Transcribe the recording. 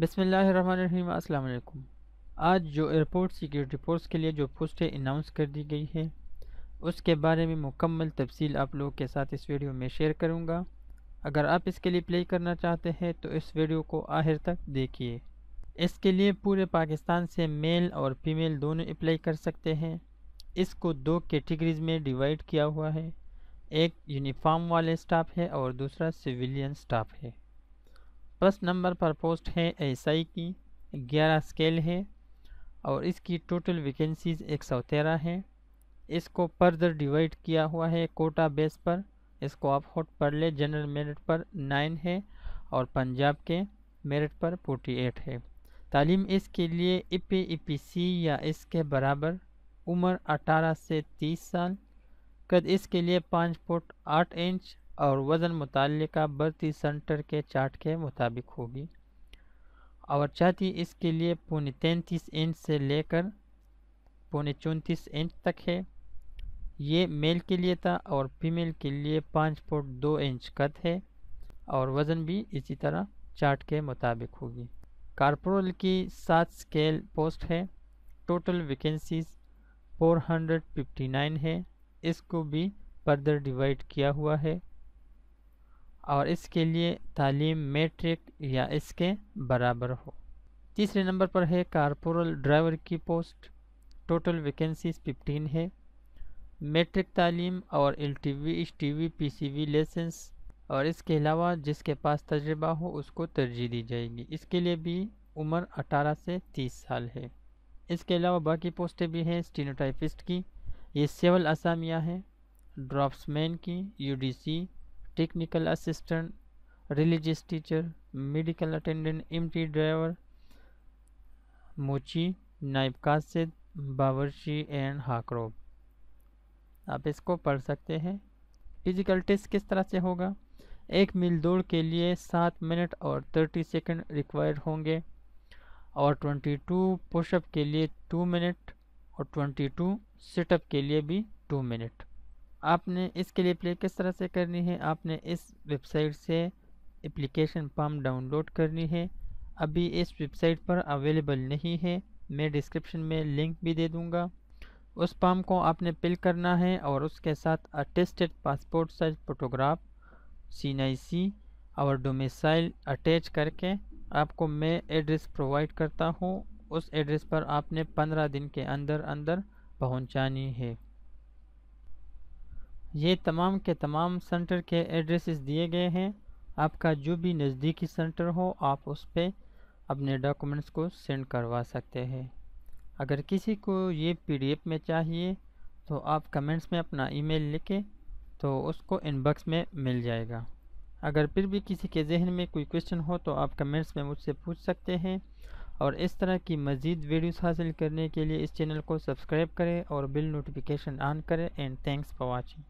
बसमीम अल्लाम आज जो एयरपोर्ट सिक्योरिटी फोर्स के लिए जो पोस्टें अनाउंस कर दी गई है उसके बारे में मुकम्मल तफसील आप लोगों के साथ इस वीडियो में शेयर करूँगा अगर आप इसके लिए प्ले करना चाहते हैं तो इस वीडियो को आखिर तक देखिए इसके लिए पूरे पाकिस्तान से मेल और फीमेल दोनों अप्लाई कर सकते हैं इसको दो कैटेगरीज में डिवाइड किया हुआ है एक यूनिफॉर्म वाले स्टाफ है और दूसरा सिविलियन स्टाफ है फर्स्ट नंबर पर पोस्ट है एसआई की ग्यारह स्केल है और इसकी टोटल वैकेंसीज एक सौ तेरह है इसको फर्दर डिवाइड किया हुआ है कोटा बेस पर इसको आप हॉट पढ़ ले जनरल मेरिट पर नाइन है और पंजाब के मेरिट पर फोर्टी एट है तालीम इसके लिए ई पी पी सी या इसके बराबर उम्र अठारह से तीस साल कद इसके लिए पाँच फुट आठ इंच और वज़न मुतल बढ़ती सेंटर के चार्ट के मुताबिक होगी और चाहती इसके लिए पौने तैंतीस इंच से लेकर पौने चौंतीस इंच तक है ये मेल के लिए था और फीमेल के लिए पाँच फुट दो इंच कद है और वज़न भी इसी तरह चार्ट के मुताबिक होगी कारपोरल की सात स्केल पोस्ट है टोटल वैकेंसीज 459 है इसको भी फर्दर डिवाइड किया हुआ है और इसके लिए तालीम मेट्रिक या इसके बराबर हो तीसरे नंबर पर है कारपोरल ड्राइवर की पोस्ट टोटल वैकेंसीज 15 है मेट्रिक तालीम और L T V H T V P C V licence और इसके अलावा जिसके पास तजर्बा हो उसको तरजीह दी जाएगी इसके लिए भी उम्र 18 से 30 साल है इसके अलावा बाकी पोस्टें भी हैं स्टीनोटाइपिस्ट की ये सिविल असामिया हैं ड्रॉप्समैन की यू technical assistant religious teacher medical attendant empty driver मोची नाइब कासिद बावर्ची एंड हाकरोब आप इसको पढ़ सकते हैं फिजिकल टेस्ट किस तरह से होगा एक मील दौड़ के लिए सात मिनट और थर्टी सेकंड रिक्वायर्ड होंगे और ट्वेंटी टू पुशअप के लिए टू मिनट और ट्वेंटी टू सिटअप के लिए भी टू मिनट आपने इसके लिए प्ले किस तरह से करनी है आपने इस वेबसाइट से एप्लीकेशन फॉर्म डाउनलोड करनी है अभी इस वेबसाइट पर अवेलेबल नहीं है मैं डिस्क्रिप्शन में लिंक भी दे दूँगा उस फॉर्म को आपने पिल करना है और उसके साथ attested passport size photograph C I C और डोमिसाइल अटैच करके आपको मैं एड्रेस प्रोवाइड करता हूँ उस एड्रेस पर आपने पंद्रह दिन के अंदर अंदर पहुँचानी है ये तमाम के तमाम सेंटर के एड्रेसेस दिए गए हैं आपका जो भी नज़दीकी सेंटर हो आप उस पर अपने डॉक्यूमेंट्स को सेंड करवा सकते हैं अगर किसी को ये पीडीएफ में चाहिए तो आप कमेंट्स में अपना ईमेल लिखें तो उसको इनबॉक्स में मिल जाएगा अगर फिर भी किसी के जहन में कोई क्वेश्चन हो तो आप कमेंट्स में मुझसे पूछ सकते हैं और इस तरह की मज़ीद वीडियोस हासिल करने के लिए इस चैनल को सब्सक्राइब करें और बिल नोटिफिकेशन ऑन करें एंड थैंक्स फॉर वाचिंग